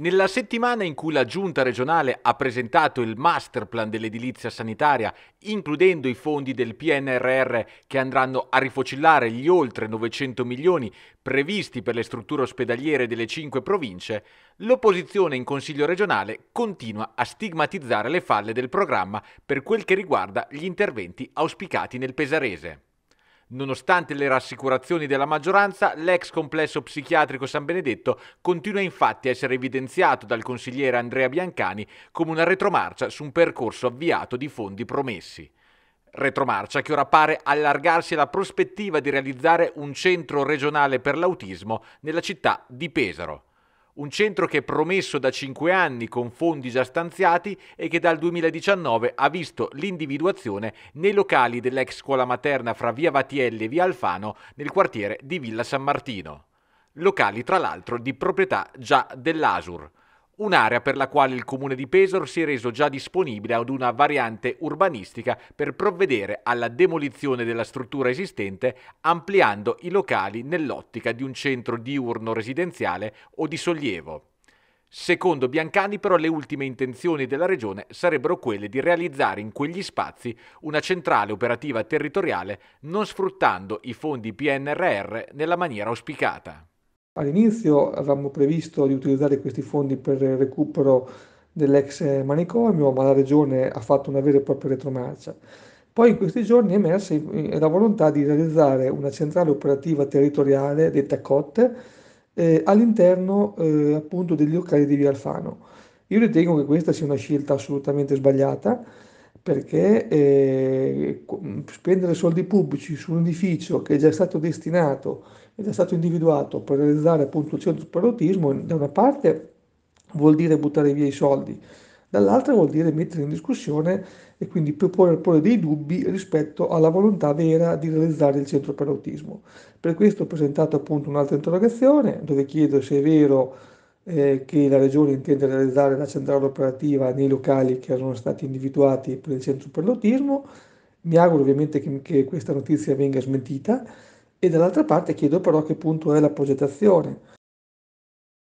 Nella settimana in cui la Giunta regionale ha presentato il masterplan dell'edilizia sanitaria, includendo i fondi del PNRR che andranno a rifocillare gli oltre 900 milioni previsti per le strutture ospedaliere delle cinque province, l'opposizione in Consiglio regionale continua a stigmatizzare le falle del programma per quel che riguarda gli interventi auspicati nel Pesarese. Nonostante le rassicurazioni della maggioranza, l'ex complesso psichiatrico San Benedetto continua infatti a essere evidenziato dal consigliere Andrea Biancani come una retromarcia su un percorso avviato di fondi promessi. Retromarcia che ora pare allargarsi alla prospettiva di realizzare un centro regionale per l'autismo nella città di Pesaro. Un centro che è promesso da 5 anni con fondi già stanziati e che dal 2019 ha visto l'individuazione nei locali dell'ex scuola materna fra via Vatielli e via Alfano nel quartiere di Villa San Martino. Locali tra l'altro di proprietà già dell'Asur un'area per la quale il comune di Pesaro si è reso già disponibile ad una variante urbanistica per provvedere alla demolizione della struttura esistente ampliando i locali nell'ottica di un centro diurno residenziale o di sollievo. Secondo Biancani però le ultime intenzioni della regione sarebbero quelle di realizzare in quegli spazi una centrale operativa territoriale non sfruttando i fondi PNRR nella maniera auspicata. All'inizio avevamo previsto di utilizzare questi fondi per il recupero dell'ex manicomio, ma la regione ha fatto una vera e propria retromarcia. Poi in questi giorni è emersa eh, la volontà di realizzare una centrale operativa territoriale, detta COT, eh, all'interno eh, appunto degli locali di Via Alfano. Io ritengo che questa sia una scelta assolutamente sbagliata perché eh, spendere soldi pubblici su un edificio che è già stato destinato, è già stato individuato per realizzare appunto il centro per l'autismo, da una parte vuol dire buttare via i soldi, dall'altra vuol dire mettere in discussione e quindi porre, porre dei dubbi rispetto alla volontà vera di realizzare il centro per l'autismo. Per questo ho presentato appunto un'altra interrogazione dove chiedo se è vero eh, che la Regione intende realizzare la centrale operativa nei locali che erano stati individuati per il centro per l'autismo mi auguro ovviamente che, che questa notizia venga smentita e dall'altra parte chiedo però che punto è la progettazione